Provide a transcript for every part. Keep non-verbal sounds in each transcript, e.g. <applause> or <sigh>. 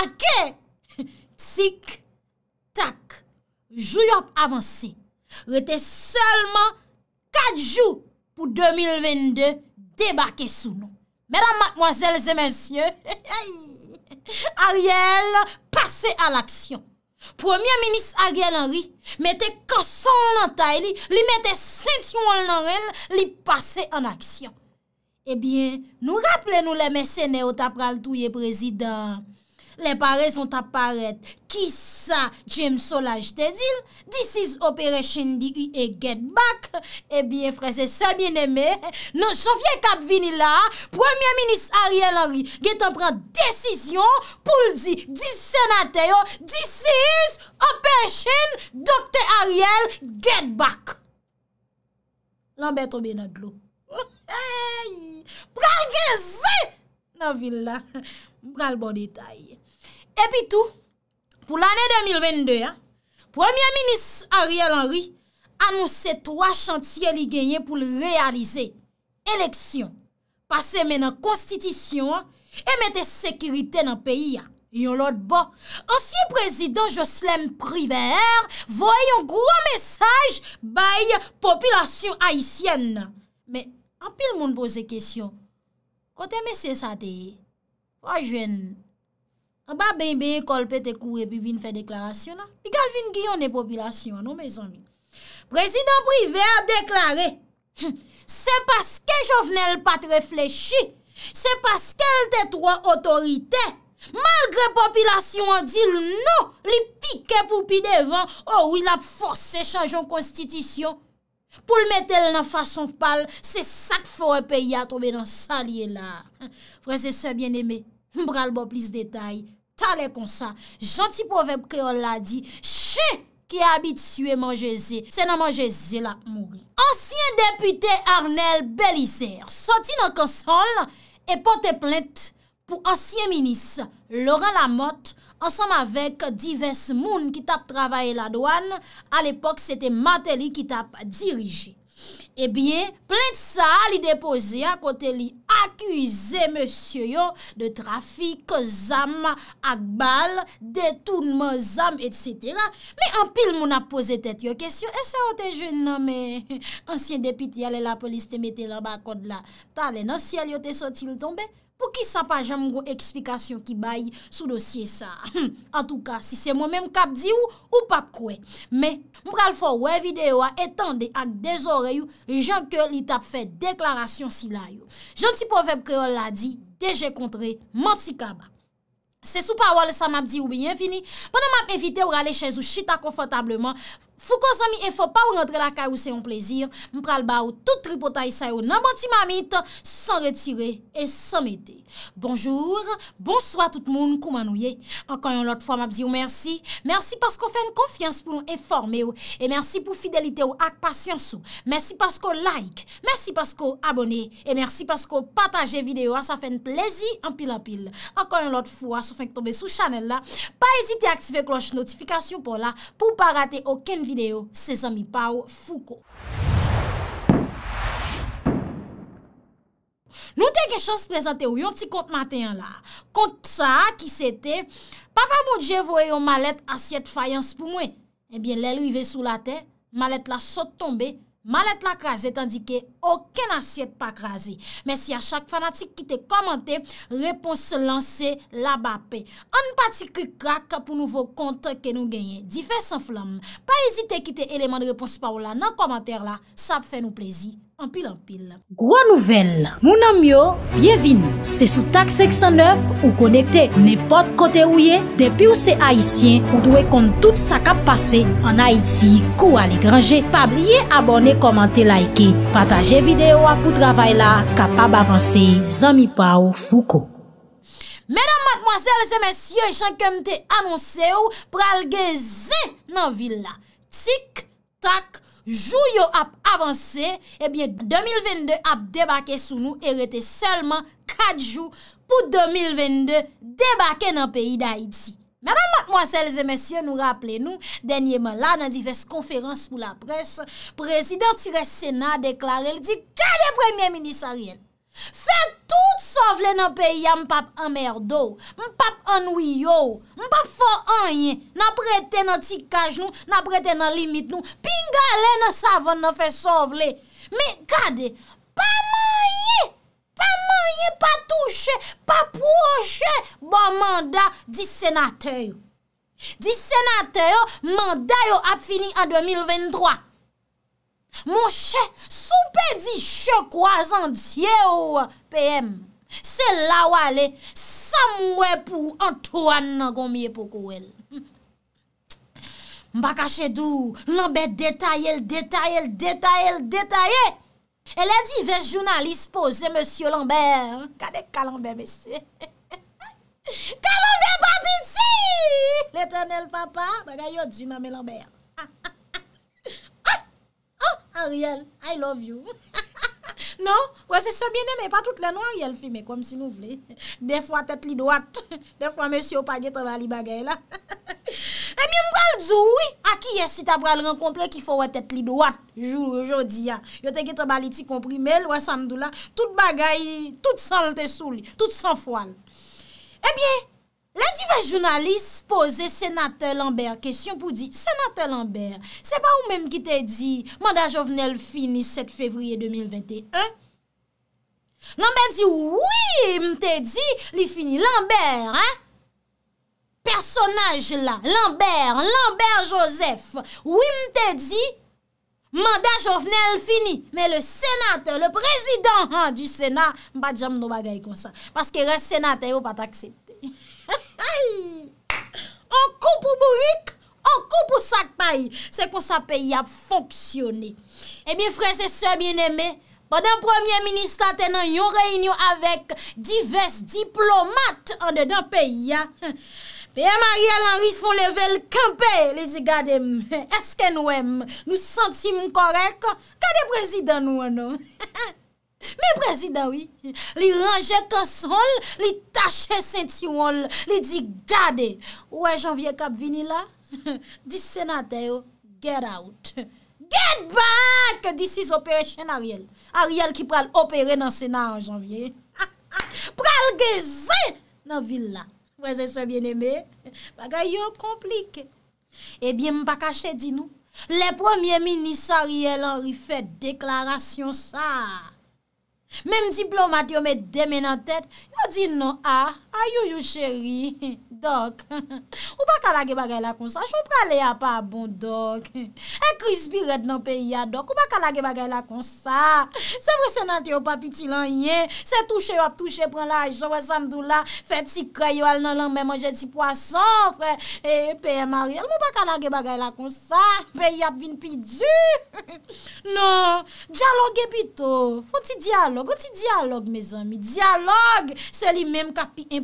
Ake, sik, tak, jouyop avansi, rete selman 4 jou pou 2022 debake sou nou. Mèdam matmoazèl zè mèsyè, Ariel passe al aksyon. Premier ministre Ariel Henry mette konson nan tay li, li mette sensyon nan rel, li passe an aksyon. Ebyen, eh nou rapple nou le mèsenè o tapral touye prezidam. Le pare son ta paret, ki sa James Solage te dil? This is Operation D.U.A. Get back! Ebiye frese se bieneme, non sofye kap vini la, Premier Ministre Ariel Henry ge te pran desisyon pou ldi disenate yo, This is Operation Dr. Ariel Get back! Lanbeto be nan glou. Bral ge zi nan vila, bral boni tayye. E pi tou, pou l'anè 2022, Premier Ministre Ariel Henry annonsè 3 chantier li genye pou l'realize. Eleksyon, pase men an konstitisyon, emete sekirite nan peyi. Yon lot bo, Ansiye Prezident Joslem Privére voye yon gro mesaj baye popilasyon Haitienne. Me, apil moun pose kesyon. Kote mesè sa teye, waj veni, Ba benbe yi kolpe te kou repubine fe deklarasyon la? I kalvin giyon ne popilasyon anon, me zanmine. Prezident privè a deklarè. Se paske jo vnen l pat reflechi. Se paske l te tro autorite. Malgre popilasyon an di l nou, li pike pou pi devan, ou il ap force chanjon konstitisyon. Poul metel nan fason pal, se sak fòre pe yi a tombe nan salye la. Prezese bien eme, mbral bo plis detay. Salè kon sa, janti povep ki ol la di, chè ki abit suè manje zè, se nan manje zè la mouri. Ansyen depute Arnel Belizer, soti nan konsol, epote plente pou ansyen minis Laurent Lamotte, ansam avek divers moun ki tap travaye la douan, al epok sete Mateli ki tap dirije. E eh biye, plen sa li depoze a kote li akuse monsye yo de trafik, kozama, akbal, detounman, zam, etc. Li an pil moun apoze tet yo kesyo, e sa an te jwene nan me, ansyen depite yale la polis te mette la bakot la, ta le nan si al yo te sotil tombe. pou ki sa pa jan moun gwo eksplikasyon ki bayi sou dosye sa. En tout ka, si se moun men m kap di ou, ou pap kwe. Me, m pral fò wè videyo a etande ak de zore yo, jan kèl li tap fè deklarasyon si la yo. Janti pofèp kèl la di, deje kontre, manti kaba. Se sou pa wale sa map di ou biye infini, pandan map evite ou gale chèz ou chita konfotableman, Fou kon zami e fò pa ou rentre la ka ou se yon plezir, mpral ba ou tout tripotay sa yo nan boti mamit, se retire et se mette. Bonjour, bonsoit tout moun koumanouye. Ankon yon lot fwa mabdi ou mersi, mersi paskou fèn konfians pou yon eforme ou, e mersi pou fidelite ou ak pasyans ou, mersi paskou like, mersi paskou abone, e mersi paskou pataje videyo a sa fèn plezi anpil anpil. Ankon yon lot fwa sou fèn k tombe sou chanel la, pa ezite aktive kloche notifikasyon pou la pou pa rate okèn videyo. Sezami Pao Fouko Nou te gen chans prezante ou yon ti kont maten la Kont sa ki sete Papa Boudje voye yon malet asyet fayans pou mwen Ebyen eh lèl rive sou la te Malet la sot tombe Malet la kraze tandike oken asyet pa kraze. Men si a chak fanatik ki te komante, repons se lanse la bape. An pati ki krak pou nouvo kontre ke nou genye. Difer san flam. Pa ezite ki te eleman repons pa ou la nan komante la. Sa pe fe nou plezi. Anpil, anpil. Gwa nouvel, mounan myo, bienvin, se sou tak 609 ou konekte nepot kote ou ye, depi ou se Haitien, ou dwe kon tout sakap pase an Haiti, kou al ekranje. Pabliye abone, komante, laike, pataje videyo apou travay la, kapab avanse, zami pa ou fuko. Menan matmwasele se mensyo e chan kemte anonse ou, pralge ze nan villa. Tik, tak, Jou yo ap avanse, ebyen 2022 ap debake sou nou e rete selman 4 jou pou 2022 debake nan peyi d'Haïti. Mè mè mè mòselz e mèsyen nou rappele nou, denye mè la nan divez konferans pou la pres, prezident tire Sena deklare l di ka de premiè minisaryen. Fè tout sovle nan peya mpap anmerdo, mpap anouyo, mpap fò anye, nan prete nan tikaj nou, nan prete nan limit nou, pingale nan savon nan fè sovle. Me kade, pa manye, pa manye, pa touche, pa pouoche, bon manda di senatèyo. Di senatèyo, manda yo ap fini an 2023. Mon chè soupe di chè kwa zan diye ou peyem Se lawa le samwe pou antoan nan gomye pou kou el <laughs> Mbakache dou, lambe detayel, detayel, detayel, detayel Elè di ve jounalis pose, monsi yo lambe <laughs> Kade kalambe mese <laughs> Kalambe papiti Letanel papa, bagay yo di mame lambe An riyel, I love you. <laughs> Non, wè se se biene, mè pa tout le nan riyel fi, mè kom si nou vle. De fwa tèt li do at. De fwa mè si yo pa gèt rebali bagay la. E mi mbral djou, akye si ta mbral renkontre, ki fwa tèt li do at, joudi ya. Yo te gèt rebali ti komprime, lwè samdou la, tout bagay, tout san te souli, tout san fwan. E eh bie, La divè jounalist pose senate Lambert. Kèsyon pou di, senate Lambert, se pa ou mèm ki te di, mandaj ovnel fini 7 fevriye 2021? Lambert di, oui, mte di, li fini. Lambert, hein? Personaj la, Lambert, Lambert Joseph. Oui, mte di, mandaj ovnel fini. Mè le senate, le prezident du senat, mpa djam nou bagay kon sa. Paske re senate yo patakse. Ay, an kou pou bourik, an kou pou sakbay, se kon sa peyi a fonksyoni. Ebyen eh frez se se bieneme, padan premier ministan tenan yon reynyo avek divers diplomat an dedan peyi a. Peye Maria Lanris foun level kempè, le zi gade, eske nou em, nou sentim korek, kade prezidan nou an nou. Mi prezidari li ranje konsol Li tache senti wol Li di gade Ouè janvye kap vini la <laughs> Di senatè yo get out Get back This is operation Ariel Ariel ki pral opere nan senat janvye <laughs> Pral gezen Nan villa Prezè se bien eme Bagay yo komplike Ebyen eh mpa kache di nou Le premier minister Ariel ori fè deklarasyon sa Mem diplomat yo me deme nan tet, yo di nou a... Ah. Ayo yo cheri, dok. Ou baka la ge bagay bon, <laughs> la konsa, joun prale ya pa bon, dok. E krispiret nan pe ya, dok. Ou baka la ge bagay la konsa. Se vre senante yo papi ti lan yen, se touche wap touche, pren la ajon, wè samdou la, fe ti krayo al nan lan, men mwen jè ti poason, fre. E pe e mari, ou baka la ge bagay la konsa, pe ya pin pi du. <laughs> Non, diyaloge bito. Fon ti diyaloge, ou ti diyaloge, me zanmi. Diyaloge, se li menm kapi e,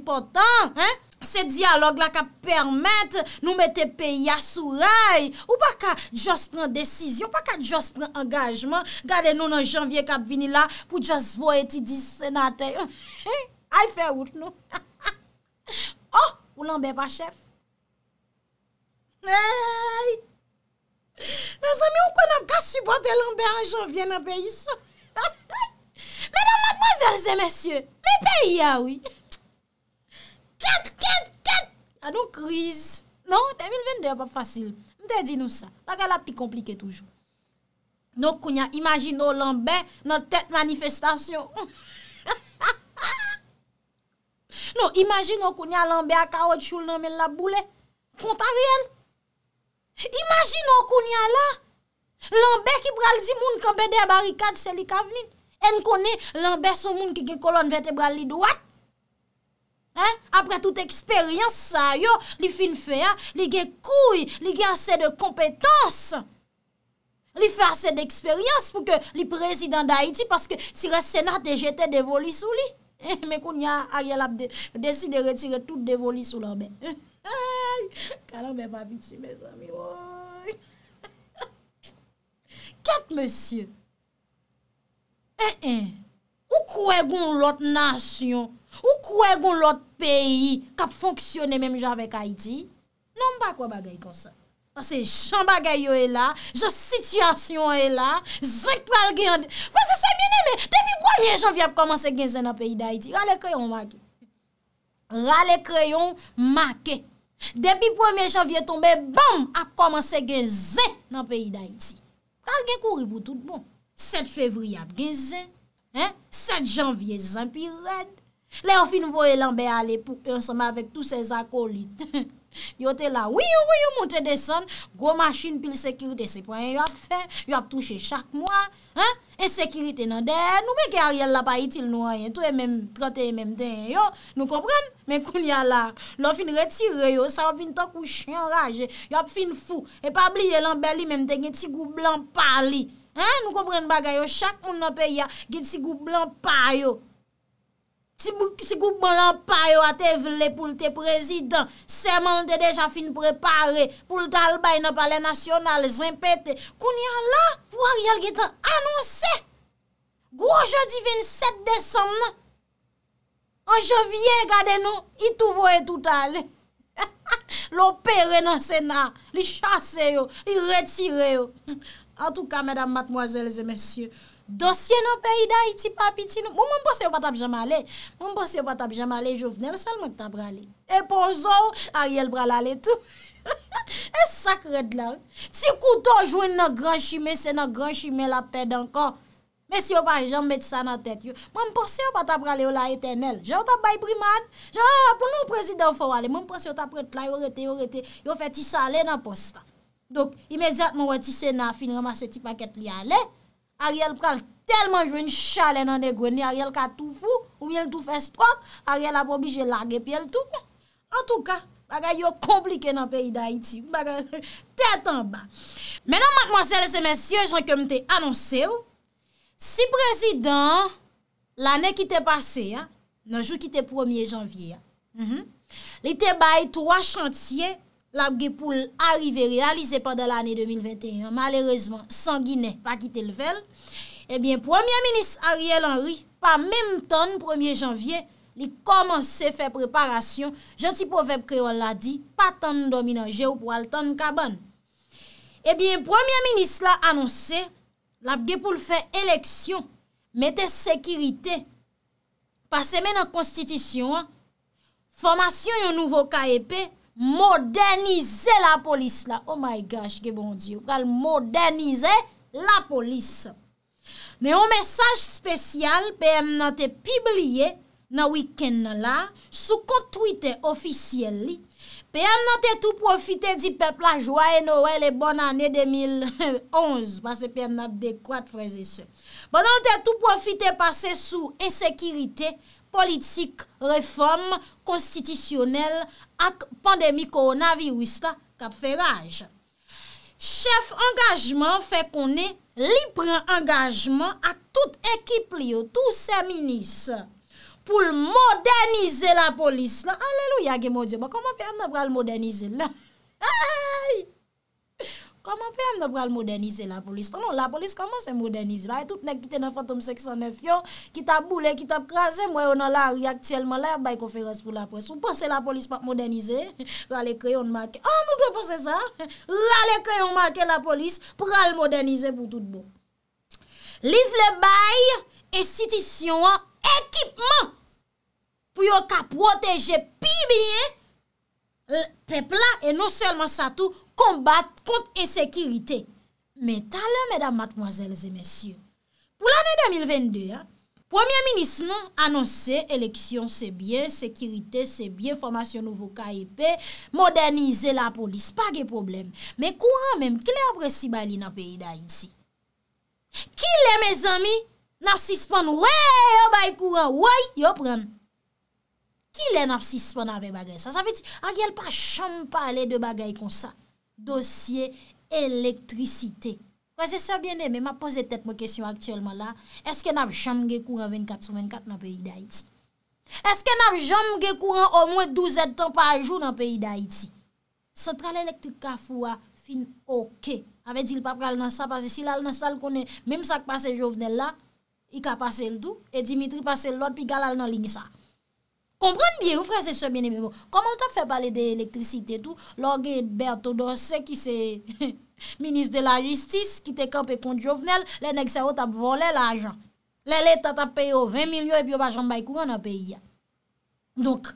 Se diyalog la ka permette nou mette peyi a sou ray Ou pa ka just pran desisyon, pa ka just pran angajman Gade nou nan janvye kap vini la pou just vo eti di senate Ay fe wout nou Ou lanbe pa chef Me zami ou kon ap gas subote lanbe an janvye nan peyi sa Medan madmozelze, mesye, me peyi a <laughs> ah ouy Kèd, kèd, kèd! A nou kriz. Non, 2022 pa fasil. Mdè di nou sa. La gala pi komplike toujou. Nou kounya, imajin nou lanbe, nan tèt manifestasyon. <laughs> Non, imajin nou kounya lanbe a karot choul nan men la boule. Kontaryen. Imajin nou kounya la. Lanbe ki pralzi moun kambède barikad seli kavnin. En kone, lanbe sou moun ki ki kolon vertebral li dwat. apre tout eksperyans sa yo, li fin fe, li gen kouy, li gen ase de kompetans, li fe ase eh, de eksperyans, pou ke li prezidant da iti, paske si re senat te jete devoli sou li, me kou ni a a yel ap de, desi de retire tout devoli sou la ben, eh, kalan be papiti, mes ami, woy, ket monsye, en en, ou kwe goun lot nasyon, Ou kwe goun l'ot peyi Kap fonksyonen menm janvek Haiti Nan mba kwa bagay konsen Pase chan bagay yo e la Je situasyon e la Zek pal gen Depi 1 janvye ap komanse genzen Nan peyi d'Haiti Rale kreyon make Depi 1 janvye tombe Bam ap komanse genzen Nan peyi d'Haiti Kal gen kouri pou tout bon 7 fevri ap genzen 7 janvye zan pi red Le yon fin vou yon lambe ale pou yon soma vek tou se zakolid. <laughs> Yon te la wiyou wiyou monte deson, gwo machin pil sekirite se pwen yon fe, yon ap touche chak mwa, en sekirite nan den, nou beke a riyal la pa itil nou a yen, tou e men trote e menm den. Yo, nou kompren men koun ya la, lò fin retire yo, sa yon fin tok ou chen raje, yon fin fou, e pa bli yon lambe li menm den, gen ti gou blan pa li. Nou kompren bagay yo, chak moun nan pe ya gen ti gou blan pa yo. Si koupman anpa yo ate vle pou lte prezident, seman lte deja fin prepare pou lte albay nan pale nasyonal zimpete. Kouni an la, pou a ryal getan anonse, gwo anje divin 7 desan nan, anje vie gade nou, itouvo etouta le. <laughs> Lo pere nan sena, li chase yo, li retire yo. En tout ka, madame, mademoiselles et messieurs, dossier nos pays d'Haïti, papi, ti nou. Moun mposse yo patap jamalè. Moun mposse yo patap jamalè, jovnel, salmèk tabralè. E bonzor, a riel bralalè tout. <laughs> E sakred lan. Ti kouton jwen nan gran chimè, se nan gran chimè la pèd an kon. Mèsi yo pa jan mèt sa nan tèt yo. Moun mposse yo patap jamalè yo la etenel. Jan yo tabay priman. Jan yo apoun nou prezident fowalè. Moun mposse yo tapre tla yo rete, yo rete. Yo fè ti salè nan posta. Dok, imediat mwen wè ti sè nan fin rèman se ti pakèt li alè, a rèl pral telman jwen chalè nan de gwenè, a rèl ka toufou, ou mèl toufè strot, a rèl apobijè lage pè l'tou, mè, an touka, baga yo komplike nan peyi d'Haïti, baga, tè atan ba. Mè nan mèk mwen sè lè se mèsyè, jwen ke mte anonsè ou, si prezidant, l'anè ki te pase, nan jou ki te 1è janvye, mm-hmm, li te baye 3 chantye, l apge pou l arrive realise pandan l ane 2021, malerezman sangine pa kite l vel, ebyen, eh Premier Ministre Ariel Henry pa menm ton 1 janvye li komanse fe preparasyon janti povep kreon la di pa ton dominanje ou pou al ton kaban. Ebyen, eh Premier Ministre la anonse l apge pou l fe eleksyon mette sekirite pase men an konstitisyon formation yon nouvo KEP, modernize la polis la. Oh my gosh, ge bon diyo, kal modernize la polis. Ne yon mesaj spesyal, peyèm nan te pibliye nan wiken nan la, sou kontwite ofisyel li, peyèm nan te tou profite di pepla jwaye nouwele bon ane 2011, pasè peyèm nan dekwad freze se. Peyèm nan te tou profite pasè sou esekirite li, politik, reform, konstitisyonel ak pandemi koronavirus la kap feraj. Chef engagement fè konè libre engagement ak tout ekip liyo, tout se minis pou l modernize la polis la. Aleluya gen mon diyo, ba koman fè an mè bral modernize la? Aït! Kama pe am nou pral modernize la polis? Non, non, la polis kama se modernize la? Tout nek kite nan fantom 609 yo, ki tap boulè, ki tap krasè, mwen an la reaktiyelman la, bay konferans pou la pres. Ou pase la polis pa modernize? Pral ekre yon make. Ou pral ekre yon make la polis pral modernize pou tout bon. Liv le bay, esitisyon, ekipman, pou yo ka proteje pi binye, pepla e nou selman sa tou kombat kont ensekirite. Meta le, medan matmoazelze mensyou. Pou l'anen 2022, premier minis nan anonse, eleksyon se bien, sekirite se bien, formasyon nou voka epe, modernize la polis, pa ge problem. Men kouan men, kile apresi bali na peyi da insi. Kile men zami, nan sispan, wè, yo bay kouan, wè, yo pran. Ki lè naf si spon avè bagay sa? Sa pe ti, a gèl pa chanm pale de bagay kon sa? Dosye elektrisite. Prese se biene, me ma pose tet mwen kesyon aktiyelman la, eske naf chanm ge kouran 24-24 nan peyi d'Aiti? Eske naf chanm ge kouran o mwen 12 etan pa a jou nan peyi d'Aiti? Sentral elektrik ka fwa fin oke. A ve di l pa pral nan sa, pase si l al nan sa l konen, mèm sa k pase jovnel la, i ka pase l tou, e Dimitri pase l lot, pi gal al nan lini sa. Kompran bien ou fran se se ben emebo. Koman ta fe pale de elektrisite tou? Lò gen Berthodosè ki se <laughs> minis de la jistis ki te kampe konti jovenel le nek se ou tap vole la ajan. Le le ta tap peyo 20 milyon epi yo bajan bay kouran an peyi ya. Donk,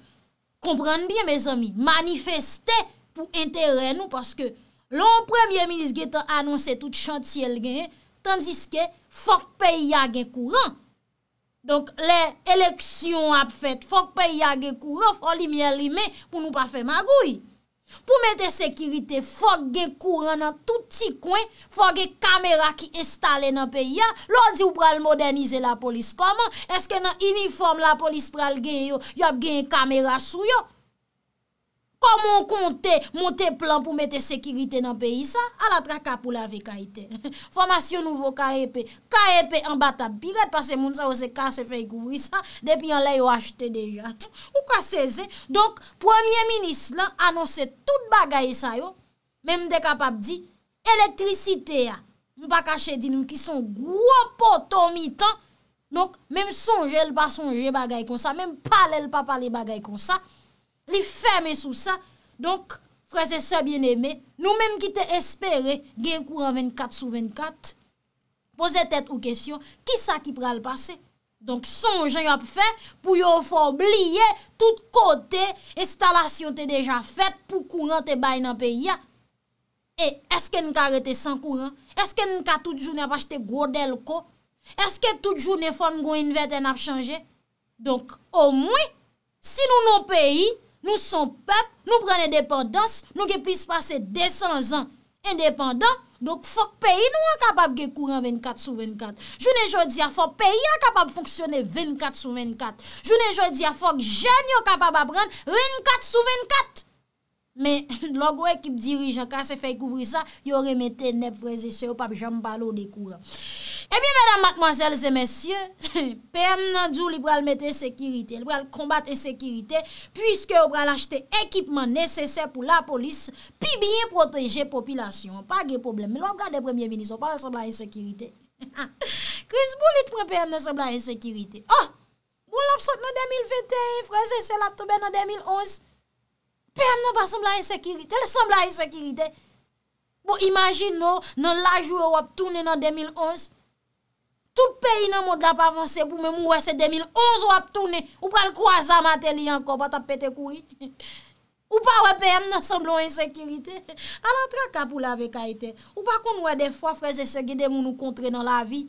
kompran bien me zami. Manifeste pou enteren nou paske lò premier minis gen ta anonsè tout chantiel gen tandiske fok peyi ya gen kouran. Donk lè, eleksyon ap fèt, fòk peya ge kourof, on li mè li mè pou nou pa fè magoui. Pou mète sekirite, fòk ge kouro nan touti kwen, fòk ge kamera ki estale nan peya, lò di ou pral modernize la polis koman, eske nan uniform la polis pral ge yo, yo ap genye kamera sou yo. Koman kontè montè plan pou metè sekirite nan peyi sa, alatra ka pou lave ka itè. <laughs> Formasyon nouvo KAP, e KAP e an bata biret pa se moun sa <laughs> ou se kase fey kouvri sa, depi an la yo achete deja. Ou ka seze, donk, premier minis lan anonsè tout bagay sa yo, men m de kapap di, elektrisite ya. M pa kache di nou ki son gwa poto mi tan, donk, men m sonje el pa sonje bagay kon sa, men m pale el pa pale bagay kon sa. li ferme sou sa, donk, freze se bien eme, nou menm ki te espere, gen kouran 24 sou 24, pose tet ou kesyon, ki sa ki pre al pase? Donk, son jan yon ap fe, pou yon fo obliye, tout kote, estalasyon te deja fet, pou kouran te bay nan pe ya. E, eske nou ka rete san kouran? Eske nou ka tout joun ap achete gwo del ko? Eske tout joun e fon gwen yon vet en ap chanje? Donk, o mwen, si nou nou pe yi, Nou son pep, nou pran endependans, nou ge plis pase 200 an endependans, dok fok peyi nou an kapab ge kouran 24 sou 24. Jounen jodi a fok, peyi an kapab foksyone 24 sou 24. Jounen jodi a fok, jen yo kapab a pran 24 sou 24. Men, <laughs> logo ekip dirijan ka se fey kouvri sa, yo remete neb vreze se yo pa bi janm balo dekoura. E eh bi menam matmanselze mensyen, <laughs> PM nan djou li pral mette ensekirite, li pral kombate ensekirite, pwiske yo pral achete ekipman neseser pou la polis, pi biye proteje popilasyon. Pa ge probleme, lop gade premye menis, yo pa resabla ensekirite. Kris, <laughs> bou lit mwen PM resabla ensekirite. Oh, bou lop sot nan 2021, vreze se lak tobe nan 2011. Pèm nan pa semblant yon sekirite, lè semblant yon sekirite. Bo imagine nou nan lajou yon wap toune nan 2011. Tout peyi nan mod la pa avanse pou mè mou wese 2011 wap toune. Ou pa lè kwa zama te li anko pata pète kouri. Ou pa wè pèm nan semblant yon sekirite. Alan traka pou la vekaiten. Ou pa kon wè defwa freze segide moun nou kontre nan la vi.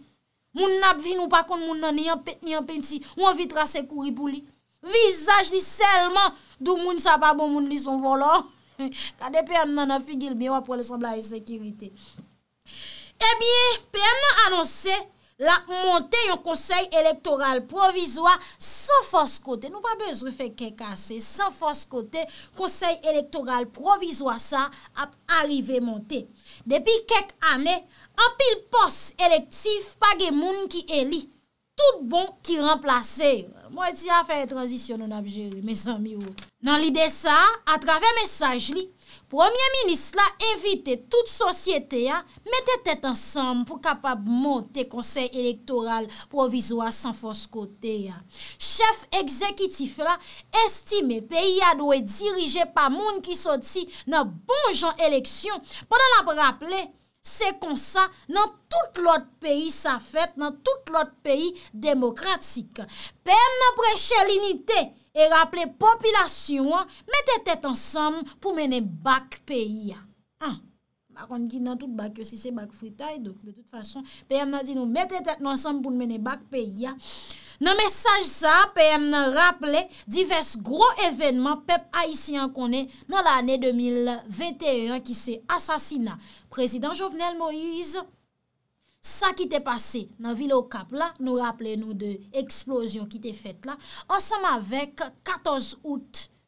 Moun nap vin ou pa kon moun nan yon pète ni yon pète si. Moun vitra sekuri pou li. Visaj di selman, dou moun sa pa bon moun li son volon. <laughs> Kade pm nan e eh a figil miwa pou le semblare sekirite. E byen, pm nan anonse la monte yon konsey elektoral provizwa san fos kote. Nou pa bejre fek kek kase, san fos kote, konsey elektoral provizwa sa ap arrive monte. Depi kek ane, an pil pos elektif pa ge moun ki eli. tout bon ki remplace. Mwen ti a fey transition nou nan ap jeri, mes amy ou. Nan li de sa, a trave mesaj li, premier ministre bon la invite tout sosyete ya, mette tet ansan pou kapab monte konsey elektoral provisoa san fos kote ya. Chef ekzekitif la, estime peyi ya dwe dirije pa moun ki soti nan bon jan eleksyon, padan ap rapple, Se konsa nan tout lot peyi sa fèt nan tout lot peyi demokratsik. Pèm nan breche l'inite e rapple popilasyon mette tèt ansam pou mene bak peyi. akon ki nan tout bak yo si se bak fritay, do de tout fason, peyèm nan di nou mette tet nou ansan pou nou mene bak peyè. Nan mesaj sa, peyèm nan rappele, divers gro evenman pep haisyen konen, nan l'anè 2021 ki se asasina. Prezident Jovenel Moïse, sa ki te pase nan vile o kap la, nou rappele nou de eksplosyon ki te fète la, ansan ma vek 14 oute,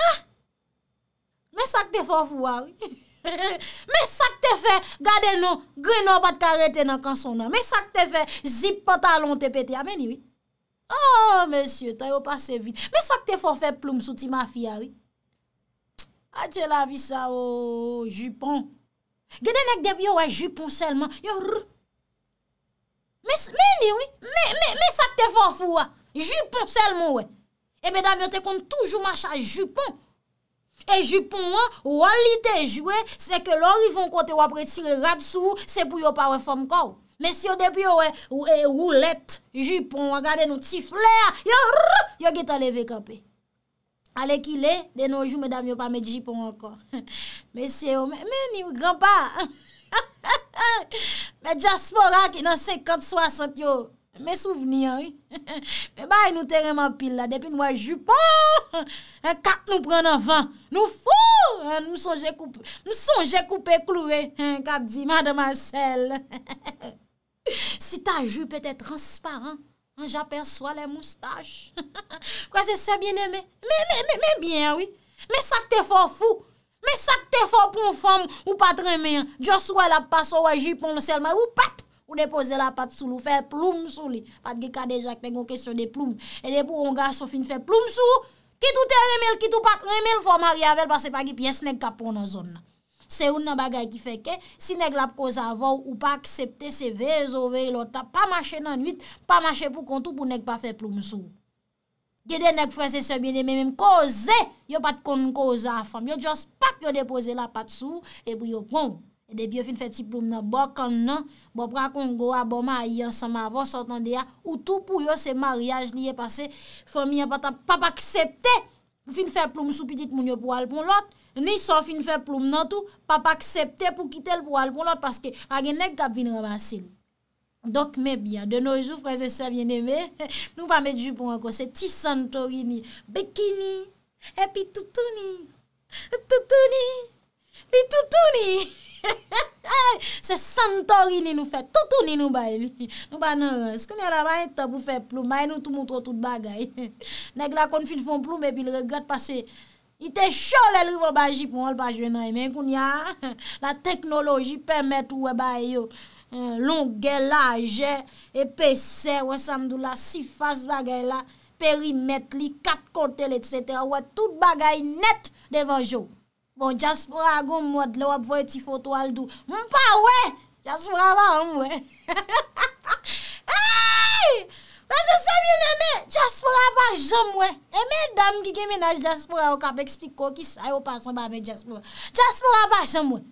Ha, mè sak te fò fò wè ah, wè. <laughs> Mè sak te fè gade nou, gwen nou bat karete nan kanson nan. Mè sak te fè zip pantalon te pete. A ah, mè ni wè. Oh, mè sè, tè yo passe vite. Mè sak te fò fè ploum souti ma fia ah, wè. A djè la vi sa wè, oh, jupon. Gede lèk debi oh, wè, jupon selman. Yo, rr. Mè sè, mè ni wè. Mè sak te fò fò wè, jupon selman wè. E eh mèdame yo te kont toujou manche a jupon. E jupon <laughs> yo, wali te jwe, se ke lor yon kote wapre tire rad sou, se pou yo pa wè fòm kò. Mèsyè yo debi yo wè, wè roulette, jupon, wè gade nou tiflè a, yon rr, yon get aleve kampe. Ale ki lè, de nou jou mèdame yo pa mèd jupon wè kò. Mèsyè yo, mè mè ni wè granpa, mè jasporan ki nan se 50-60 yo. Mè souveni an, <laughs> wè. Mè bay nou tereman pil la, depi nou wajupan. Kap <laughs> nou pren avan. Nou fò. Nou sonje koupe kloure. Kap di madama sel. <laughs> Si ta jup pète transparent, japerso a lè moustache. Kwa se se bien eme. Mè, mè, mè, mè bien, wè. Mè sak te fò fò. Mè sak te fò pon fòm ou patre mè. Djo sou wè la paso wajupan lè sel mè ou patre. Ou depoze la pat sou, ou fè ploum sou li. Pat ge ka deja kwen kon kesyon de ploum. E depo wonga sou fin fè ploum sou, ki tou te remel, ki tou pak remel, fò mariavel, pasè pa gip, yes, nek kapon nan zon. Se ou nan bagay ki fè ke, si nek lap koza avou, ou pa aksepte, se vezo vey lota, pa mache nan nwit, pa mache pou kontou pou nek pa fè ploum sou. Gede nek fwese se bine, mè mèm koze, yo pat kon koza afam. Yo jos pak yo depoze la pat sou, e pou yo ponv. Debyo fin fè ti ploum nan, bo kan nan, bo pra kon gwa, bo ma a yon san ma avon, san tan deya, ou tou pou yo se mariage liye pase, fò mi an pata pap aksepte fin fè ploum sou pitit moun yo pou alpoun lot, ni son fin fè ploum nan tou, pap aksepte pou kite l pou alpoun lot, paske a genek kap vin revansin. Dok me bia, de nou jou, frèze se vien eme, <laughs> nou pa met jupon an kon, se ti santorini, bekini, epi toutouni, toutouni, epi toutouni, <laughs> Se santori ni nou fè, toutou ni nou baye li. Nou baye nou, skounyan la baye ta pou fè plou, baye nou tou moutro tout bagay. <laughs> Nèk la konfid fon plou, mèpil regat pase, itè chò lèl rivo baji pou wèl pa jwenay. Mèkounyan, <laughs> la teknoloji pèmèt ou wè e baye yo, eh, longelaje, epese, wè e samdou la, sifas bagay la, perimet li, kat kote lè, etc. Wè tout bagay net devan jou. Bon, Jaspora a gon mwad le wap voye ti foto waldou. Mpa we, Jaspora la amwe. Eyy, mwen se sebyon eme, Jaspora pa jomwe. Eme dam gigi menaj Jaspora wak ap eksplik kon ki sa yo pasan ba be Jaspora. Jaspora pa jomwe.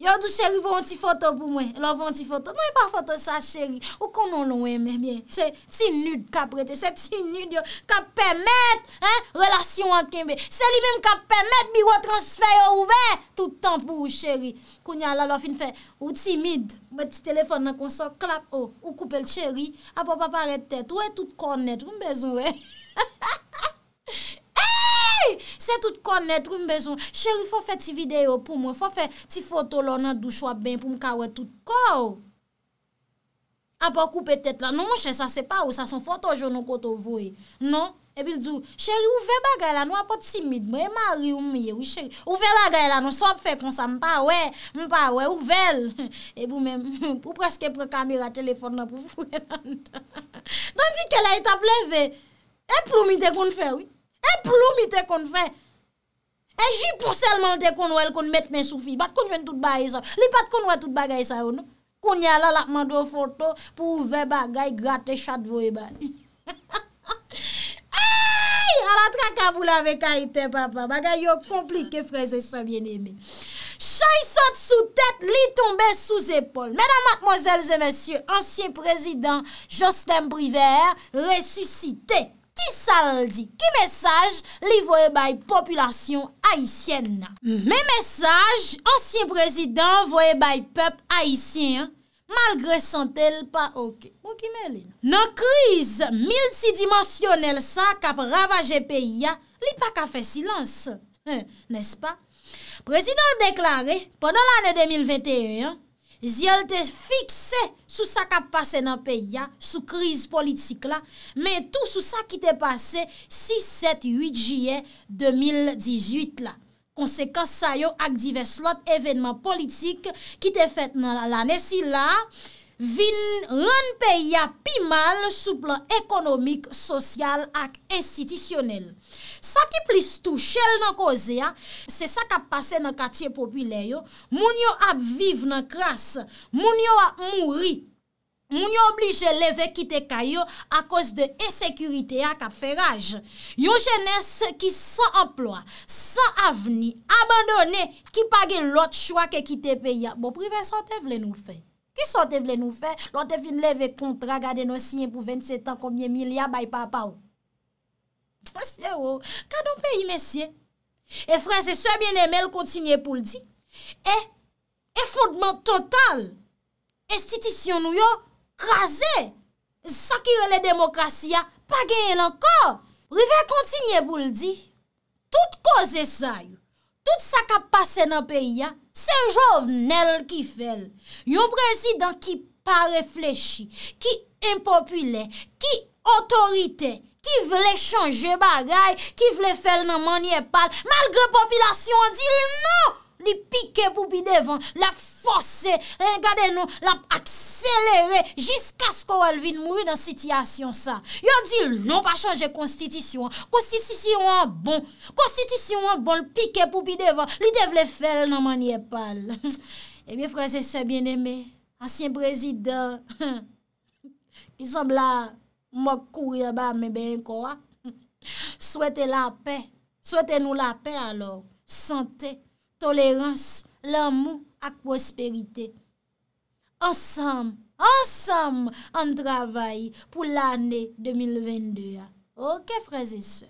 Yo dou chèri vou an ti fote pou mwen, lò vou an ti fote, nou yon e pa fote sa chèri, ou konon nou eme mwen, se ti nude ka prete, se ti nude yo, ka pèmèt, he, relasyon anke mwen, se li bèm ka pèmèt biro transfer yo ouve, toutan pou ou chèri. Kouni ala lò fin fè, ou timide, mwen ti telefon nan konsor, klap oh, ou, ou koupe l chèri, ap ap apare tèt, ou e tout konet, ou mbez ou e. <laughs> Se tout konnet, wou mbezon, chèri, fò fè ti video pou mwen, fò fè ti foto lò nan dou chwa ben pou mka wè tout kò. Apo koupè tèt la, nou mwen chè, sa se pa wè, sa son foto jounon koto vwè. Non, e bil djou, chèri, ouve bagay la nou apot si mid, mwen e mari ou miye wè, chèri. Ouve bagay la nou, sop fè konsa, mpa wè, mpa wè, ouvel. E pou mè, pou preske pre kamera, telefon nan pou fwè nan nan. Nandikè la etap leve, e plou mi dekoun fè wè. E ploumi te kon fè. E jipou selman te kon wèl kon mèt men soufi. Bat kon jwen tout bagay sa. Li pat kon wèl tout bagay sa ou nou? Konya la lakman do foto pou ouve bagay gratè chadvo e bani. <laughs> Ay! A la trakabou la vek a ite papa. Bagay yo komplike freze sa bien eme. Chay sot sou tèt, li tombe sou zépol. Mèdam akmozèl zè mèsyè, ansyen prezidant Jostem Brivey resusite. Ki sal di, ki mesaj li voye bay populasyon Haitien nan? Me mesaj, ansyen prezident voye bay pep Haitien, malgre san tel pa ok. Mou ki me li nan? Nan kriz, milsi dimensyonel sa kap ravaje peyi ya, li pa ka fe silans. Nes pa? Prezident deklare, ponan l'anè 2021, Zi el te fikse sou sa kap pase nan peya, sou kriz politik la, men tou sou sa ki te pase 6-7-8 jye 2018 la. Konsekans sa yo ak diwes lot evenman politik ki te fet nan l'an esi la, vin ren peya pi mal sou plan ekonomik, sosyal ak institisyonel. Sa ki plis tou chel nan koze ya, se sa kap pase nan katiye populer yo, moun yo ap vive nan kras, moun yo ap mouri, moun yo oblije leve kite kayo a kos de esekurite ya kap fe raj. Yo jenè se ki san emplo, san avni, abandonè, ki page lot chwa ke kite pe ya. Bo privè, sante vle nou fe. Ki sante vle nou fe? Lote vin leve kontra, gade nou siyen pou 27 an, komye mil ya bay pa pa ou. Spasye oh. yo, ka don peyi mesye, e franse soye bien emel kontinye pou ldi, e efodman total, estitisyon nou yo krasen, sakire le demokrasya, pa genyen ankor, rive kontinye pou ldi, tout ko zesay, tout sa ka pase nan peyi ya, se jov nel ki fel, yon prezident ki pa reflechi, ki impopule, ki otorite, ki vle chanje bagay, ki vle fel nan manye pal, malgre popilasyon, di l non, li pike pou bi devan, la fose, rengade eh, nou, la akselere, jiska sko wèl vin mouri nan sityasyon sa, yo di l non pa chanje konstitisyon, konstitisyon an bon, konstitisyon an bon, li pike pou bi devan, li devle fel nan manye pal, e mi franje se bieneme, ansyen prezident, ki sembla, Mwa kouye ba mebe yon kouwa. Souwete la pe. Souwete nou la pe alor. Sante, tolerans, l'amou ak prosperite. Ansam, ansam an travay pou l'ane 2022. Ok, frézise.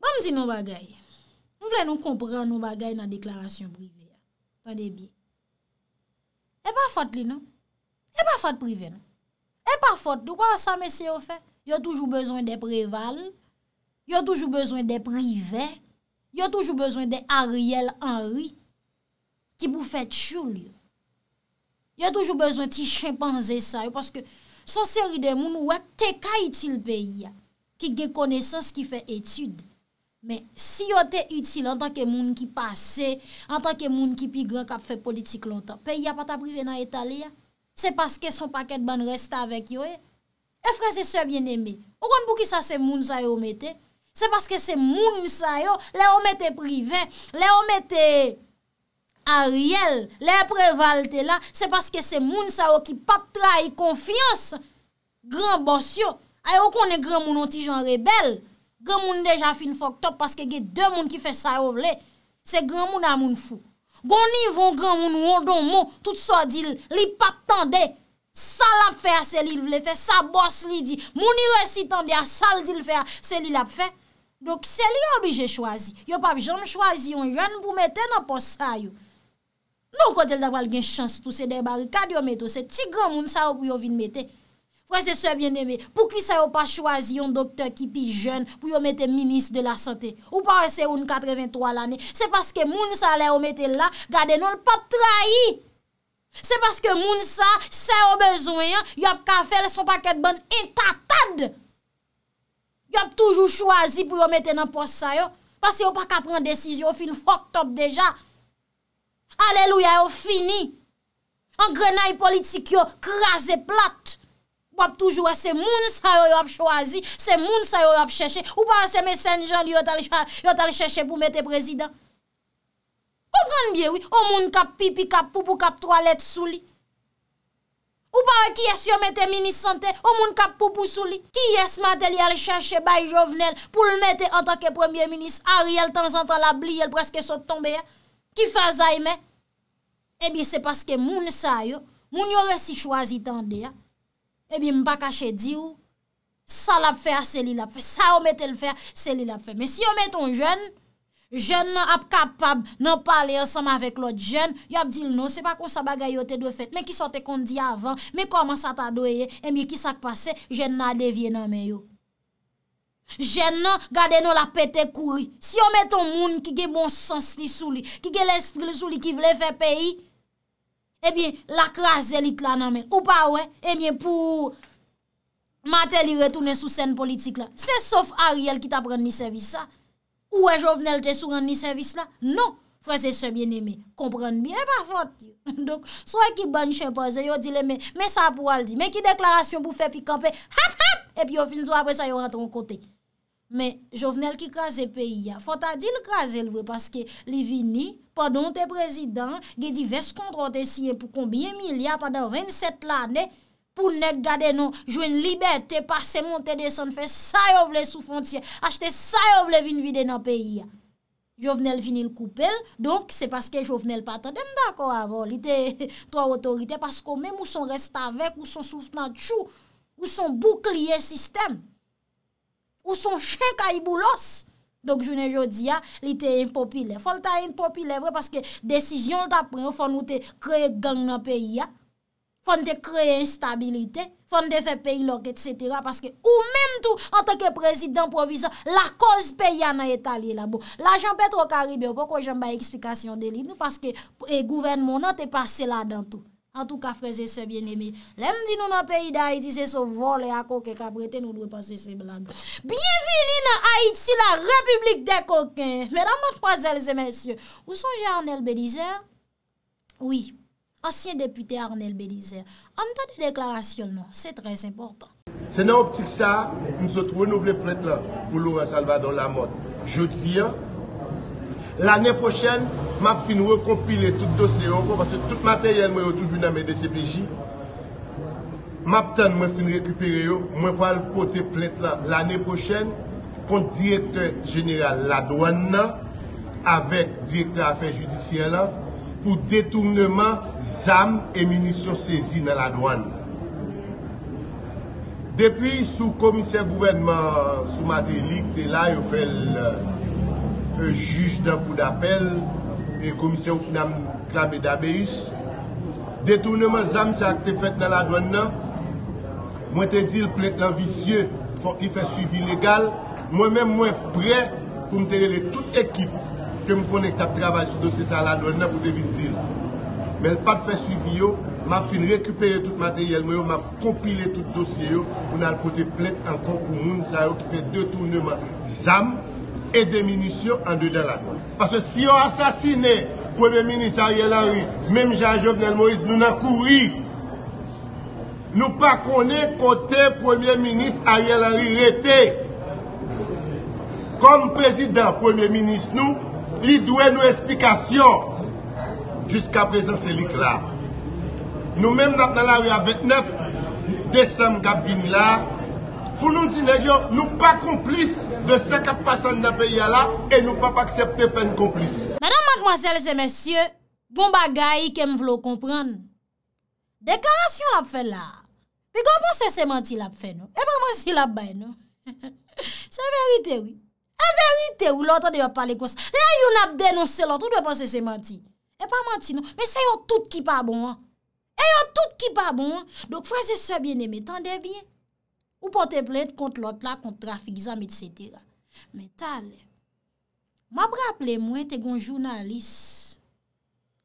Bwam bon, di nou bagay. Nou vle nou kompre an nou bagay nan deklarasyon privé. Fande bi. E pa fote li nou. E pa fote privé nou. E pa fote, nou pa sa mese yo fe, yo toujou bezwen de prevale, yo toujou bezwen de prive, yo toujou bezwen de Ariel Henry ki pou fet chou li. Yo toujou bezwen ti chimpanzé sa yo, paske son seri de moun wak te ka itil peyi ya, ki ge konesans ki fe etude. Men si yo te itil an ta ke moun ki pase, an ta ke moun ki pi gran kap fe politik lontan, peyi ya pata prive nan etale ya. se paske son paket ban resta avek yo e. E fre se se bien eme. O kon pou ki sa se moun sa yo omete? Se paske se moun sa yo, le omete privè, le omete a riel, le prevalte la, se paske se moun sa yo ki pap trai konfiyans, gran bansyo. A yo kon ne gran moun anti jan rebel, gran moun deja fin fok top paske gey de moun ki fe sa yo vle, se gran moun a moun fou. Gonivon gen moun wondon moun, tout sa di li patande, sal ap fe a seli li vle fe, sa bos li di, mouni resi tende a sal di li fe a seli lap fe. Dok seli yo bi je chwazi, yo pap jom chwazi yon yon pou mette nan posa yo. Non kontel da wale gen chans tout se de bari, kadi yo mette, se ti gen moun sa yo pou yo vin mette. Prosesor biendeme, pou ki sa yo pa chwazi yon doktor ki pi jen pou yo mette minis de la sante? Ou pa wese yon 83 l ane? Se paske moun sa le yo mette la, gade nou l pap trahi! Se paske moun sa, sa yo bezoyan, yop ka fel son paket ban entatad! Yop toujou chwazi pou yo mette nan posa yo, paske yo pa ka pren desisyon, fin fok top deja! Aleluya yo fini! An grenay politik yo kras e platte! wap toujou a e, se moun sa yo yo ap chwazi, se moun sa yo yo ap chèche, ou pa a se mesen jan li yo tal chèche pou mète prezident. Koubran biye wè, ou moun kap pipi, kap poupou, kap toalet souli. Ou pa a ki es yo mète minisante, ou moun kap poupou souli. Ki es matè li al chèche bay jovenel, pou l mète an takè premier minis, a riel tan zantan la bli, el preske sot tombe ya, eh? ki fazay mè. Ebi eh se paske moun sa yo, moun yo re si chwazi tan de ya, eh? Ebi mpa kache di ou, sa la pfe a seli la pfe, sa o metel pfe a seli la pfe. Men si yo meton jen, jen nan ap kapab nan pale ansam avek lot jen, yo ap dil nou, se pa kon sa bagayote do fet, men ki sote kon di avan, men koman sa ta doye, emye ki sa kpase, jen nan adeviye nan men yo. Jen nan gade nou la pete kouri. Si yo meton moun ki ge bon sens li sou li, ki ge l'esprit li sou li ki vle fe peyi, Ebyen, eh la kras elit la nan men. Ou pa wè, ebyen eh pou matè li retounen sou sèn politik la. Se sof Ariel ki ta pren ni servis sa. Ou wè Jovenel te sou ren ni servis la. Non, fwese se byen eme. Komprende bi, e eh, pa fwote. <laughs> Donk, sou wè ki banj chenpazè, yo dile men, men sa pou al di. Men ki deklarasyon pou fe pi kampe, hap hap, e pi yo finso apre sa yo rentron kote. Men, Jovenel ki kras e peyi ya. Fwote a di l kras el vwe, paske li vini, wadon te prezidant, ge di veskontro te siyen pou kombi emilya padan 27 lade pou nek gade nou jwen libet te pase moun te desen fè sa yo vle sou fontien, achte sa yo vle vin vide nan peyi ya. Jo vnel vini l koupel, donk se paske jo vnel patadem dako avol, ite <laughs> tro autorite pasko mèm ou son resta vek ou son soufman chou, ou son boukliye sistem ou son chen ka i boulos. Donk jounen jodi ya, li te impopile. Fon ta impopile vre paske desisyon ta pren fon ou te kreye gang nan peyi ya, fon te kreye instabilite, fon te fe peyi lorke, etsetera, paske ou menm tou an teke prezident provisa la koz peyi ya nan etalye la. La jan petro karib yo, poko jan baye eksplikasyon de li nou, paske e gouvenmon nan te pase la dan tou. An tou ka freze se bien emi. Lem di nou nan peyi de Haïti, se sou volè a kokè. Kabretè nou dwe pase se blague. Bienveni nan Haïti, la republik de kokè. Mèdame, mademoiselles et messieurs. Ou sonje Arnel Bélizère? Oui. Ancien député Arnel Bélizère. Antenè deklarasyon nou, se trez important. Senan optik sa, nou se trouvè nou vle prèt la. Olo a salvado la mode. Je ti an. L'anè pochèn, m ap fin wè kompile tout dosè yon kon, pasè tout materyèl mè yo toujou nan mè de CPJ. M ap tan mè fin rekupere yo, mè pal potè plèt la. L'anè pochèn, kont direktè genyèl la douan nan, avèk direktè afè joudisyèl la, pou detounèman zan e minisyon sezi nan la douan. Depi sou komisyèl gouvenman sou materyèl likt, te la yo fèl... juge d'un coup d'appel et commissaire au PNAM clamé d'Abeus. Détournement ZAM, ça a été fait dans la douane. Moi, je te dis, le plaintant vicieux, il faut qu'il fasse suivi légal. Moi-même, suis prêt pour me tenir toute équipe que je connais à travailler sur le dossier ça la douane pour te dire. Mais le pas de faire suivi, je vais récupérer tout le matériel, je vais compiler tout le dossier pour le porter plainte encore pour les gens qui fait détournement ZAM et des munitions en dedans la Parce que si on le Premier ministre Ariel Henry, même Jean-Jovenel Moïse, nous n'en couru. Nous ne pas le côté Premier ministre Ariel Henry Comme président, Premier ministre, nous, il doit nous expliquer Jusqu'à présent, c'est l'éclat. Nous-mêmes, dans la rue à 29 décembre, nous là, pou nou di negyon nou pa komplis de se kat pasan nan pe yala e nou pa pa aksepte fen komplis. Madame, mademoiselle, se mesye, goun bagayi ke m vlo kompran. Deklarasyon la pe fe la, pe goun panse se manti la pe fe nou, e eh panman si la bay nou. Se verite ou, se verite ou loutan deyo pale kons. Le yon ap denons se loutan, pou nou panse se manti. E pan manti nou, me se yon tout ki eh, non. pa bon an. E yon tout ki pa bon an. Dok fwese se bieneme, tan de bien. Ou pote bled kont lot la, kont trafik zam, et cetera. Meta le. Mab rappele mwen te gon jounalis,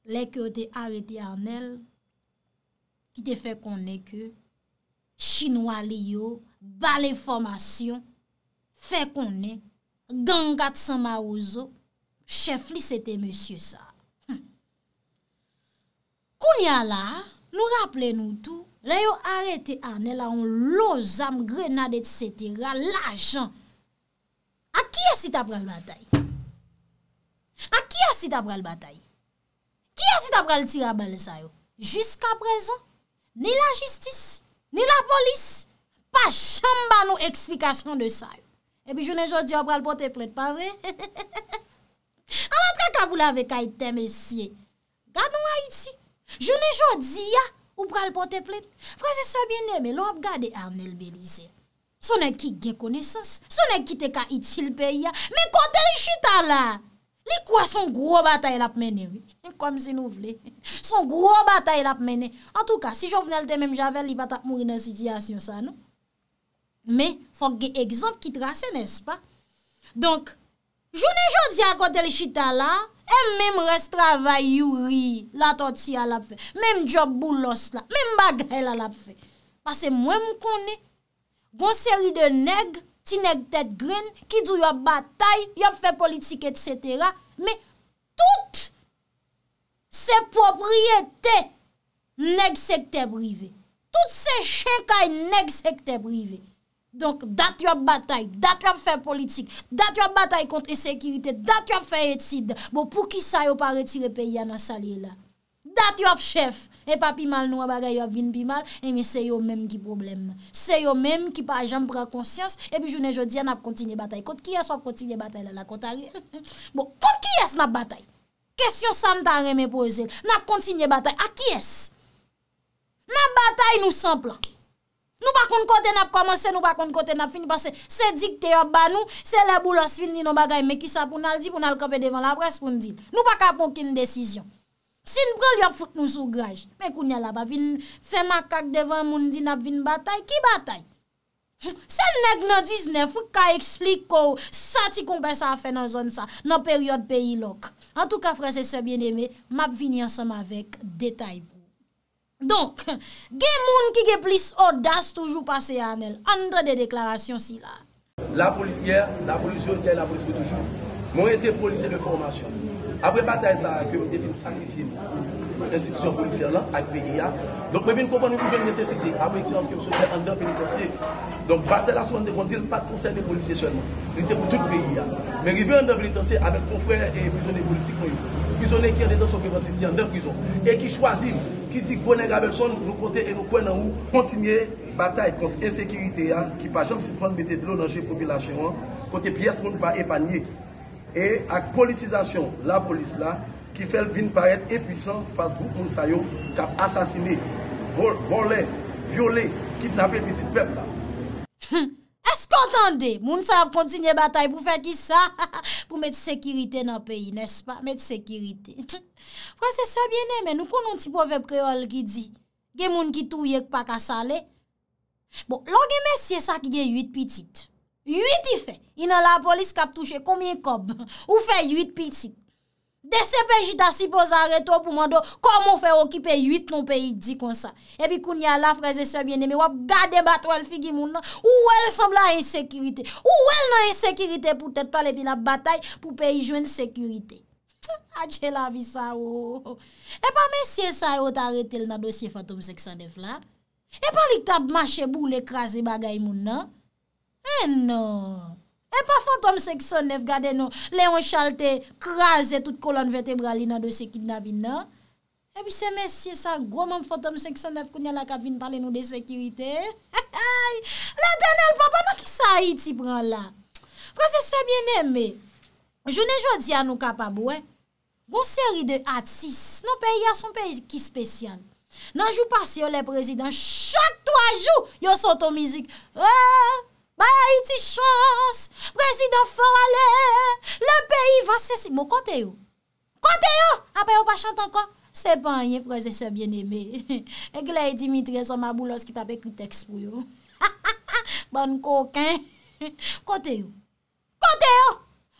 leke o te arete anel, ki te fe konen ke, chinois li yo, balen formasyon, fe konen, gangat san ma ouzo, chef li se te monsye sa. Koun ya la, nou rappele nou tou, Lè yo arete an, lè yon lozam, grenade, et setira, lachan. A kia si ta pral batay? A kia si ta pral batay? Kia si ta pral tirabel sa yo? Jiska prezan, ni la jistis, ni la polis, pa chamba nou eksplikasyon de sa yo. E pi jounen jodi a pral pote plet, pa vre? <laughs> A la tre kabou lave kaiten, mesye. Gat nou a iti? Jounen jodi ya? Ou pral pote plen? Fransi sa bin ne, me lo ap gade Arnel Belize. Sonen ki gen konesans. Sonen ki te ka itil pe ya. Men kote li chita la. Ni kwa son gro batay la ap mene. <laughs> Kom se nou vle. <laughs> Son gro batay la ap mene. An tou ka, si jo venel de men jave, li batay ap mounen sityasyon sa nou. Men, fon gen ekzamp ki trase, nes pa? Donk, Jounen jondi akote le chita la, em mem res travay yuri la tot si alap fe, mem job boulos la, mem bagay la alap fe. Pase mwen mou konen, gonseri de neg, ti neg tet gren, ki dou yop batay, yop fe politik et cetera, me tout se propriyete neg sekte brive. Tout se chenkay neg sekte brive. Donk dat yop batay, dat yop fè politik, dat yop batay kont e sekirite, dat yop fè etside, bo pou ki sa yop a retire pe ya nan salye la. Dat yop chef, e pa pi mal nou a bagay yop vin pi mal, e mi se yo menm ki problem. Se yo menm ki pa a janm pran konsyans, e bi jounen jodia nap kontinye batay. Kote ki es wap kontinye batay la, la kote <laughs> bon, a re. Bo, kote ki es nap batay? Kesyon san ta re me pose, nap kontinye batay, a ki es? Nap batay nou san plan. Nou pa kon konten ap komanse, nou pa kon konten ap finipase, se dikte yo banou, se le boulos fin di nou bagay me ki sa pou nal di pou nal kope devan la pres pou ndin. Nou pa kapon kin desisyon. Sin brol yo ap foute nou sou graj, me koun yalaba, vin fe makak devan moun di nap vin batay, ki batay? Se neg nan dizne, fou ka eksplik kou, sa ti koun pe sa a fe nan zon sa, nan peryot pe ilok. An tou ka frese se bieneme, map vin yasama vek detayb. Donk, gen moun ki ge plis odas toujou pase anel, andre de deklarasyon si la. La polis yè, la polis yè, la polis yè toujou. Mwen ete polisè de formasyon. Apre patay sa, kem te fin sankrifye mwen. l'institution policière là, avec PGA. Donc, je viens comprendre une nécessité, après ah, l'expérience que je fais en dehors pénitentiaire. Donc, battre la soirée de grandir, pas conseil les policiers seulement. Il C'était pour tout le pays. Hein. Mais arriver en dehors pénitentiaire avec confrères et prisonniers politiques, prisonniers qui sont dans son préventif, qui est en prison, et qui choisissent, qui dit que Gabelson, nous comptons et nous prenons en où, continuer bataille contre l'insécurité, hein, qui pas jamais se prendre mettre de l'eau dans la population, hein. contre pièces pour n'a pas épanouir. Et avec politisation, la police là, ki fel vin paret epwisan fase pou moun sa yon kap asasine, vole, viole, kip nape pitit pep la. Esk kontande, moun sa ap kontine batay pou fe ki sa? <laughs> Pou mette sekirite nan peyi, nespa? Mette sekirite. Fransese, <laughs> se biene, men, nou konon ti povep kreol ki di? Ge moun ki tou yek pa ka sale? Bon, loge men, siye sa ki gen yuit pitit? Yuit i fe? Yine la polis kap touche komye kob? <laughs> Ou fe yuit pitit? Desè pe jita sipo zareto pou mando komon fe okipe yit nou pe yi di konsa. Epi koun ya la fraze sebyen eme wap gade batwal figi moun nan, ou el sembla en sekirite, ou el nan en sekirite pou tèt pale bi la batay pou pe yi jwen sekirite. <laughs> Adje la vi sa wou. Epa men siye sa yot aretel nan dosye Fatoum Seksandev la? Epa li tab mache bou le krasi bagay moun nan? E non! E pa fantom seksyon nef gade nou leon chalte, kras etout kolon vertebralina do sekid nabin nan. E pi se mesye sa, gwo mam fantom seksyon nef kounye la kabin pale nou de sekirite. <laughs> Le denel papa nan ki sa iti pran la. Fransese fè bienemme, jounen jodi an nou kapabwe. Gon seri de atis, nou peyi a son peyi ki spesyal. Nan jou pasi yo le prezident, chak to a jou, yo son ton mizik. Aaaaah! Baya yi ti chans, prezido for ale, le peyi va sese. Bon, kote yo? Kote yo? Ape yo pa chante ankon? Se ban, yi fwese se bien eme. E glay Dimitri, son mabou los ki tape kri teks pou yo. Ban koken. Kote yo? Kote yo?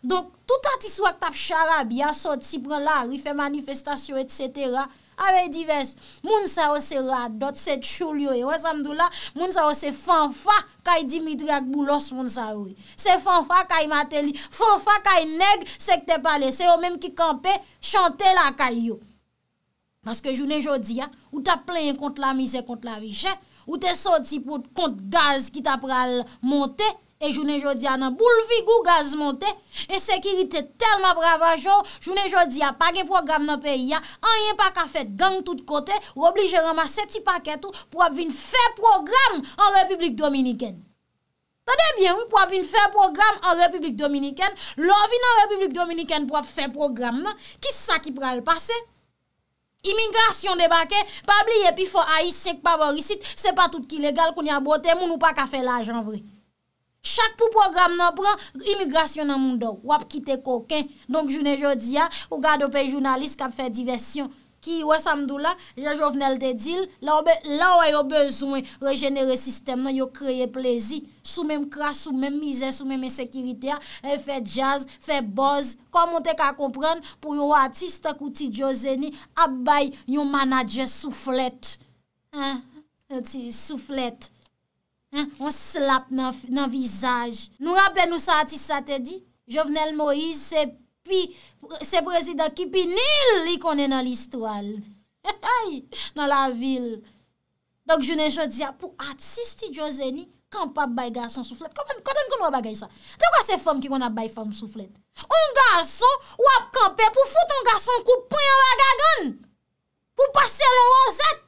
Donk, tout an ti swak tape charab, ya sot, si pran la, rifen manifestasyon, etc., Awey divers, moun sa ou se radot, se tchoulyo e, wè samdou la, moun sa ou se fanfa kaj di midrak boulos moun sa ou. E. Se fanfa kaj mateli, fanfa kaj neg, se kte pale, se yo menm ki kampe, chante la kaj yo. Baske jounen jodi ya, ou ta plen kont la mise, kont la vije, ou te soti kont gaz ki ta pral monte, e jounen jodia nan bou lvi gou gaz monte, e sekiritè telman brava jò, jounen jodia pagen program nan peyi ya, an yen pa ka fet gang tout kote, ou obligèran ma seti pakè tou, pou ap vin fè program an Republik Dominikèn. Tade bien ou pou ap vin fè program an Republik Dominikèn, lò avin an Republik Dominikèn pou ap fè program nan, kis sa ki pral pase? Immigrasyon de bakè, pabliye pi fò aisek paborisit, se pa tout ki legal koun ya bote, moun ou pa ka fet la janvri. Chak pou program nan pran, imigrasyon nan moun do. Wap kite koken. Donk jounen jodi ya, ou gado pe jounalist kap fe diversyon. Ki wè samdou la, jaj wè vnel de dil, la wè yo bezwen rejenere sistem nan yo kreye plezi. Sou menm kras, sou menm mizè, sou menm ensekirite ya. E fè jazz, fè buzz. Kwa moun te ka kompran, pou yon wati stakouti diyo zeni, ap bay yon manadje souflet. Souflet. On slap nan visaj. Nou rable nou sa atis sa te di, Jovenel Moïse se prezida ki pinil li konen nan listwal. <laughs> Hai, nan la vil. Dok jounen jòdia pou atis ti djòzè ni kamp ap bay gason souflet. Kòtèn kon wap bagay sa? Dèkwa se fòm ki kon ap bay fòm souflet? Un gason wap kampe pou foute un gason koupon yon bagagon. Pou pase lò rozet.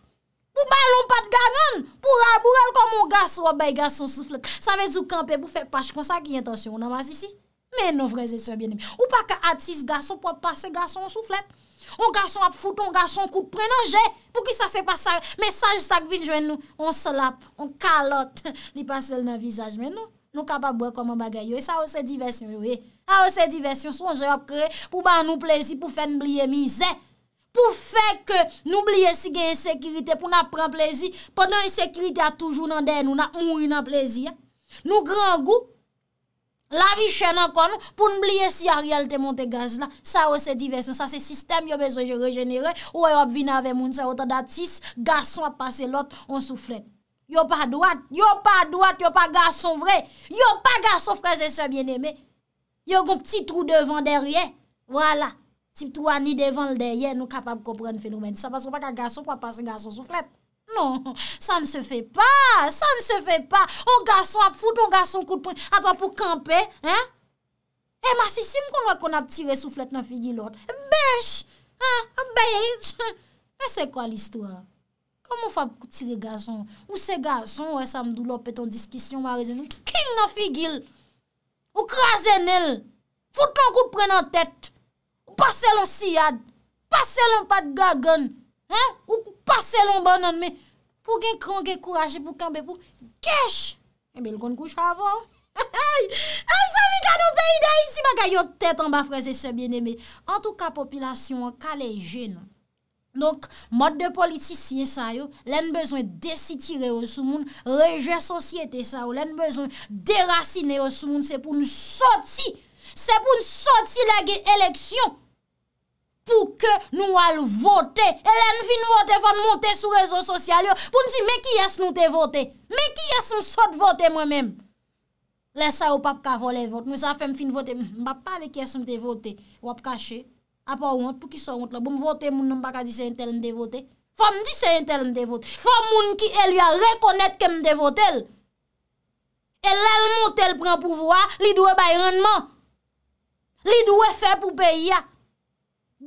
Ou ba lompat gagan pou rabou el komon gason wap bay gason souflet. Sa ve zou kampe pou fe pach kon sa ki yon tansyon w nan masisi. Men nou vreze souye binebe. Ou pa ka atis gason pou ap pase gason souflet. Ou gason ap foute, ou gason koute pren anje. Pou ki sa se pa sa mesaj sa kvin jwen nou. Ou salap, ou kalot, ni <laughs> pa sel nan vizaj. Men nou, nou ka pa bwe komon bagay yoy. E sa ou se diversyon yoy. Sa ou se diversyon souye ap kre pou ban nou plezi pou fen blye mizey. pou fè ke nou blye si gen yon sekirite pou nou ap pren plezi, pou nan yon sekirite a toujou nan den nou, nou yon ap plezi. Nou gran gou, la vi chen an kon nou, pou nou blye si a realte monte gaz la, sa ou se diversyon, sa se sistem yo bezon je regenere, ou e obvina ve moun se otan datis, gason ap pase lot, on sou flet. Yo pa doat, yo pa doat, yo pa gason vre, yo pa gason freze se bieneme, yo kon pti trou devan derye, wala, Sip tou an ni devan ldeye nou kapap kopren fenomen sa paskou pa ka gason pou ap pase gason souflet. Non, sa ne se fe pa. Sa ne se fe pa. Ou gason ap foute, ou gason koute pren, atwa pou kampe, he? E eh, masisim kon wè kon ap tire souflet nan figil ot. Besh, he? Besh. E se kwa l'istwa? Koman fwa pou tire gason? Ou se gason, ou e sa mdou lopet an diskisyon, ma rezen, ou king nan figil. Ou krasen el. Foute ton koute pren nan tette. Paselon siyad, paselon pat gagan, ou paselon bananme, pou gen kranke kouraje pou kambe pou kèche. Ebe, l kon kou chavon. Asan mi kan nou peyde yisi, baga yon tèt an ba freze se bien eme. En tout ka, popilasyon, kalè jè nan. Nonk, mod de politisyen sa yo, lèn bezwen desitire yo sou moun, reje sosyete sa yo, lèn bezwen derasine yo sou moun. Se pou nou soti, se pou nou soti la gen eleksyon. pou ke nou al vote. Elen fin vote, vote monte sou rezo sosyal yo, pou ni si, me ki yas nou te vote, me ki yas m sot vote mwen menm. Lesa ou pap ka vole vote, nou sa fe m fin vote, m pa pale ki yas m te vote, wap kache, apwa ou an, pou ki so an, pou m vote moun, m baka di se yon tel m te vote, fwa m di se yon tel m te vote, fwa moun ki el yon rekonet ke m te vote el. Elen monte el pran pou vwa, li dwe bay rendman, li dwe fe pou peyi ya,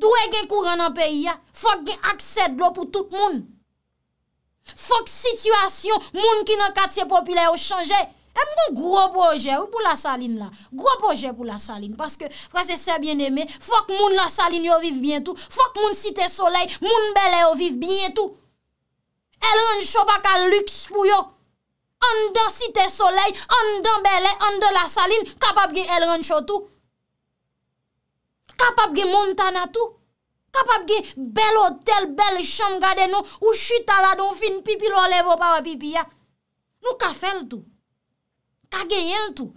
Dwe gen kouren an peyi ya, fok gen akced lo pou tout moun. Fok sityasyon moun ki nan katsye popile yo chanje. E mwen gro proje ou pou la saline la? Gro proje pou la saline. Paske, frasesse bien eme, fok moun la saline yo vive bientou. Fok moun site solei, moun bele yo vive bientou. El rencho baka luks pou yo. Andan site solei, andan bele, andan la saline, kapab gen el rencho tou. kapap ge montana tou, kapap ge bel hotel, bel chan gade nou, ou chita la don fin, pipi lo levo para pipi ya. Nou ka fel tou, ka genyen tou,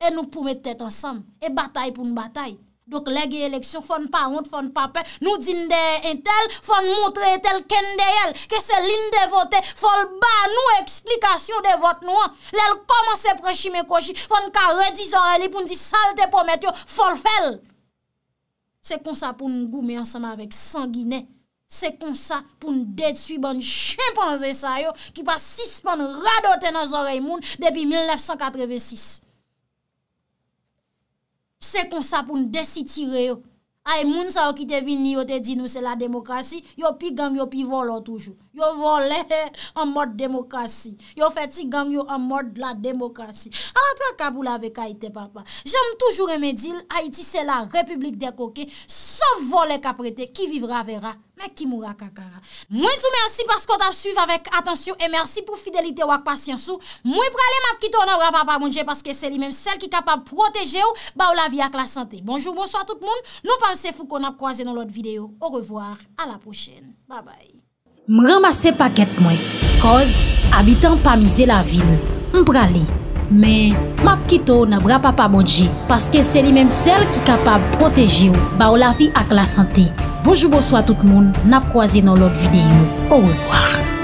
e nou pou mette tete ansam, e batay pou n batay. Dok legye eleksyon, fon parout, fon papay, nou din de entel, fon montre etel, ken de el, ke se lin de vote, fol ba nou eksplikasyon de vote nou an. Lel koman se prechi me koji, fon ka redi zoreli pou n di salte pou mette yo, fol fel. Se kon sa pou nou goume ansama avèk sangine, se kon sa pou nou ded sui ban chimpanzè sa yo, ki pa sispan radote nan zorey moun depi 1986. Se kon sa pou nou desi tire yo, Ay moun sa ou ki te vin ni ou te di nou se la demokrasi, yo pi gang yo pi volo toujou. Yo vole en <laughs> mode demokrasi. Yo feti gang yo en mode la demokrasi. Awa ta kabou la vek Haiti, papa. Jom toujou remedil, Haiti se la republik de koke, sa vole kaprete, ki vivra vera, me ki moura kakara. Mwen tou mersi paskot ap suyve avek atensyon e mersi pou fidelite wak pasyansou. Mwen prale map ki tona wap apa moun je paske se li menm sel ki kapap proteje ou ba ou la vi ak la sante. Bonjou, bonsoy tout moun. se fou kon ap kwaze nan lot videyo. Ou revoar. A la prochen. M ramase paket mwen. Koz, abitan pa mize la vil. M prale. Men, map kito nan bra pa pa bodje. Paske se li menm sel ki kapab proteji ou. Ba ou la vi ak la sante. Bojou bojou a tout moun. Nap kwaze nan lot videyo. Ou revoar.